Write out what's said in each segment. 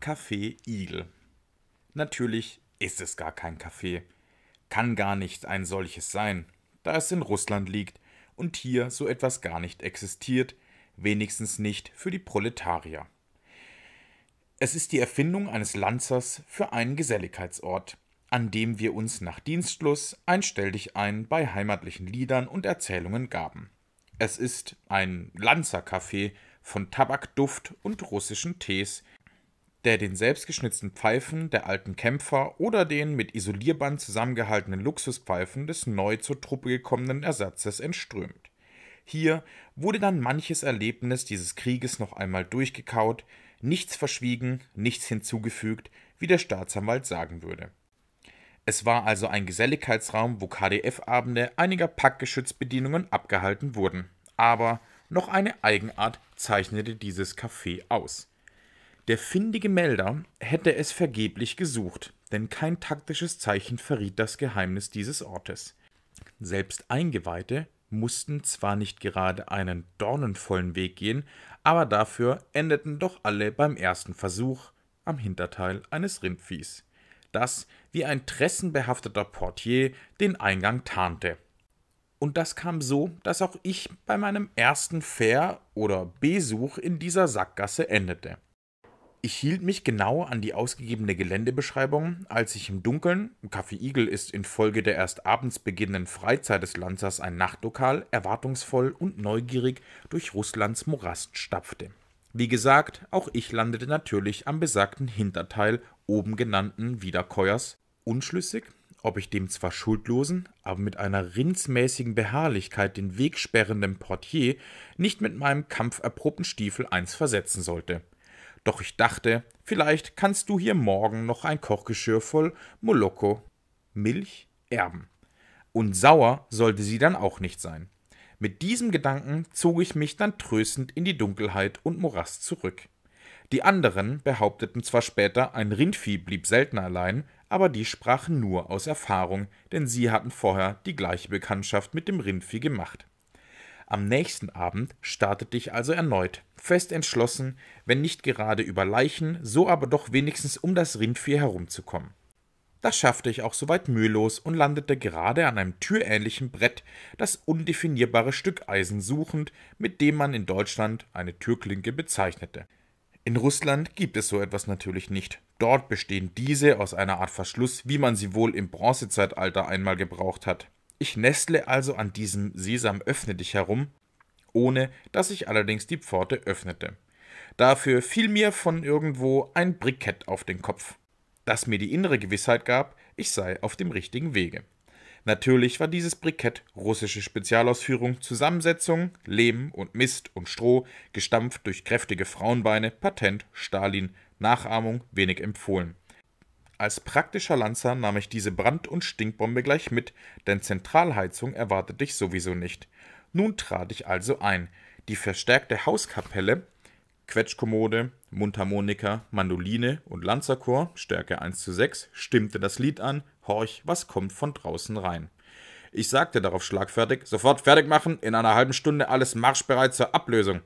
Kaffee Igel. Natürlich ist es gar kein Kaffee. kann gar nicht ein solches sein, da es in Russland liegt und hier so etwas gar nicht existiert, wenigstens nicht für die Proletarier. Es ist die Erfindung eines Lanzers für einen Geselligkeitsort, an dem wir uns nach Dienstschluss ein Stell ein bei heimatlichen Liedern und Erzählungen gaben. Es ist ein Lanzercafé von Tabakduft und russischen Tees, der den selbstgeschnitzten Pfeifen der alten Kämpfer oder den mit Isolierband zusammengehaltenen Luxuspfeifen des neu zur Truppe gekommenen Ersatzes entströmt. Hier wurde dann manches Erlebnis dieses Krieges noch einmal durchgekaut, nichts verschwiegen, nichts hinzugefügt, wie der Staatsanwalt sagen würde. Es war also ein Geselligkeitsraum, wo KDF-Abende einiger Packgeschützbedienungen abgehalten wurden. Aber noch eine Eigenart zeichnete dieses Café aus. Der findige Melder hätte es vergeblich gesucht, denn kein taktisches Zeichen verriet das Geheimnis dieses Ortes. Selbst Eingeweihte mussten zwar nicht gerade einen dornenvollen Weg gehen, aber dafür endeten doch alle beim ersten Versuch am Hinterteil eines Rindviehs, das wie ein tressenbehafteter Portier den Eingang tarnte. Und das kam so, dass auch ich bei meinem ersten Fair- oder Besuch in dieser Sackgasse endete. Ich hielt mich genau an die ausgegebene Geländebeschreibung, als ich im Dunkeln, Café Igel ist infolge der erst abends beginnenden Freizeit des Lanzers ein Nachtlokal, erwartungsvoll und neugierig durch Russlands Morast stapfte. Wie gesagt, auch ich landete natürlich am besagten Hinterteil oben genannten Wiederkäuers, unschlüssig, ob ich dem zwar schuldlosen, aber mit einer rindsmäßigen Beharrlichkeit den Weg sperrenden Portier nicht mit meinem kampferprobten Stiefel eins versetzen sollte – doch ich dachte, vielleicht kannst du hier morgen noch ein Kochgeschirr voll Moloko, Milch, erben. Und sauer sollte sie dann auch nicht sein. Mit diesem Gedanken zog ich mich dann tröstend in die Dunkelheit und Morast zurück. Die anderen behaupteten zwar später, ein Rindvieh blieb selten allein, aber die sprachen nur aus Erfahrung, denn sie hatten vorher die gleiche Bekanntschaft mit dem Rindvieh gemacht. Am nächsten Abend startete ich also erneut, fest entschlossen, wenn nicht gerade über Leichen, so aber doch wenigstens um das Rindvieh herumzukommen. Das schaffte ich auch soweit mühelos und landete gerade an einem türähnlichen Brett das undefinierbare Stück Eisen suchend, mit dem man in Deutschland eine Türklinke bezeichnete. In Russland gibt es so etwas natürlich nicht. Dort bestehen diese aus einer Art Verschluss, wie man sie wohl im Bronzezeitalter einmal gebraucht hat. Ich nestle also an diesem Sesam öffne dich herum, ohne dass ich allerdings die Pforte öffnete. Dafür fiel mir von irgendwo ein Brikett auf den Kopf, das mir die innere Gewissheit gab, ich sei auf dem richtigen Wege. Natürlich war dieses Brikett russische Spezialausführung, Zusammensetzung, Lehm und Mist und Stroh, gestampft durch kräftige Frauenbeine, Patent, Stalin, Nachahmung wenig empfohlen. Als praktischer Lanzer nahm ich diese Brand- und Stinkbombe gleich mit, denn Zentralheizung erwartet dich sowieso nicht. Nun trat ich also ein. Die verstärkte Hauskapelle, Quetschkommode, Mundharmonika, Mandoline und Lanzerchor, Stärke 1 zu 6, stimmte das Lied an, horch, was kommt von draußen rein. Ich sagte darauf schlagfertig, sofort fertig machen, in einer halben Stunde alles marschbereit zur Ablösung.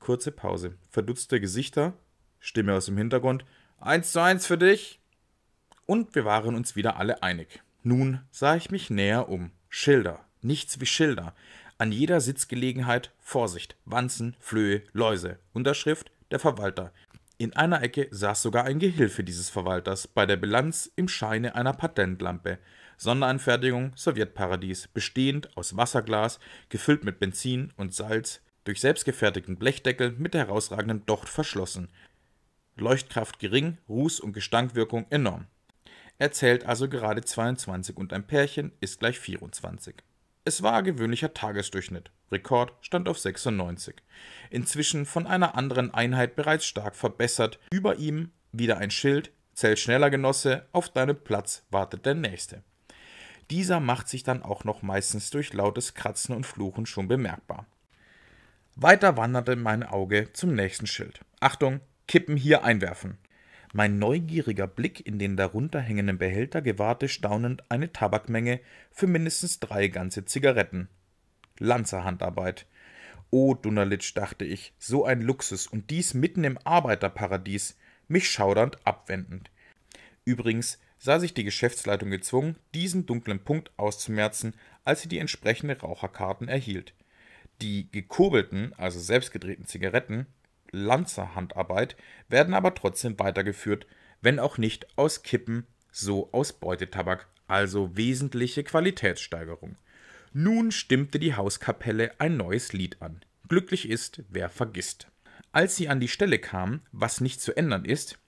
Kurze Pause, verdutzte Gesichter, Stimme aus dem Hintergrund, 1 zu 1 für dich, und wir waren uns wieder alle einig. Nun sah ich mich näher um. Schilder. Nichts wie Schilder. An jeder Sitzgelegenheit Vorsicht, Wanzen, Flöhe, Läuse. Unterschrift der Verwalter. In einer Ecke saß sogar ein Gehilfe dieses Verwalters bei der Bilanz im Scheine einer Patentlampe. Sonderanfertigung Sowjetparadies, bestehend aus Wasserglas, gefüllt mit Benzin und Salz, durch selbstgefertigten Blechdeckel mit herausragendem Docht verschlossen. Leuchtkraft gering, Ruß- und Gestankwirkung enorm. Er zählt also gerade 22 und ein Pärchen ist gleich 24. Es war gewöhnlicher Tagesdurchschnitt. Rekord stand auf 96. Inzwischen von einer anderen Einheit bereits stark verbessert. Über ihm wieder ein Schild. Zähl schneller, Genosse, auf deinem Platz wartet der Nächste. Dieser macht sich dann auch noch meistens durch lautes Kratzen und Fluchen schon bemerkbar. Weiter wanderte mein Auge zum nächsten Schild. Achtung, Kippen hier einwerfen. Mein neugieriger Blick in den darunter hängenden Behälter gewahrte staunend eine Tabakmenge für mindestens drei ganze Zigaretten. Lanzerhandarbeit. Oh, Dunnerlitsch, dachte ich, so ein Luxus und dies mitten im Arbeiterparadies, mich schaudernd abwendend. Übrigens sah sich die Geschäftsleitung gezwungen, diesen dunklen Punkt auszumerzen, als sie die entsprechende Raucherkarten erhielt. Die gekurbelten, also selbstgedrehten Zigaretten Lanzerhandarbeit werden aber trotzdem weitergeführt, wenn auch nicht aus Kippen, so aus Beutetabak, also wesentliche Qualitätssteigerung. Nun stimmte die Hauskapelle ein neues Lied an. Glücklich ist, wer vergisst. Als sie an die Stelle kamen, was nicht zu ändern ist,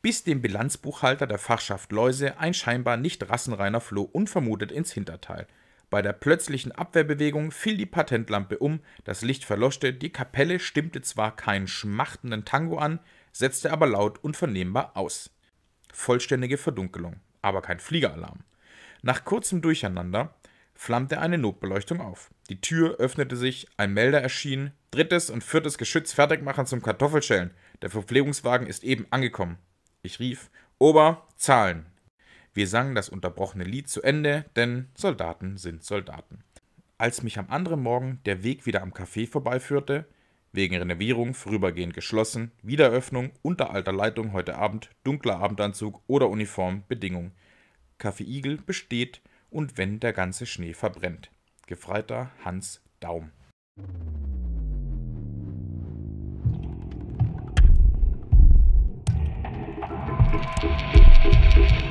bis dem Bilanzbuchhalter der Fachschaft Läuse ein scheinbar nicht rassenreiner floh unvermutet ins Hinterteil – bei der plötzlichen Abwehrbewegung fiel die Patentlampe um, das Licht verloschte, die Kapelle stimmte zwar keinen schmachtenden Tango an, setzte aber laut und vernehmbar aus. Vollständige Verdunkelung, aber kein Fliegeralarm. Nach kurzem Durcheinander flammte eine Notbeleuchtung auf. Die Tür öffnete sich, ein Melder erschien, drittes und viertes Geschütz fertig machen zum Kartoffelschellen. Der Verpflegungswagen ist eben angekommen. Ich rief, Ober, Zahlen. Wir sangen das unterbrochene Lied zu Ende, denn Soldaten sind Soldaten. Als mich am anderen Morgen der Weg wieder am Café vorbeiführte, wegen Renovierung vorübergehend geschlossen, Wiederöffnung unter alter Leitung heute Abend, dunkler Abendanzug oder Uniform Bedingung. Café Igel besteht und wenn der ganze Schnee verbrennt. Gefreiter Hans Daum. Thank you.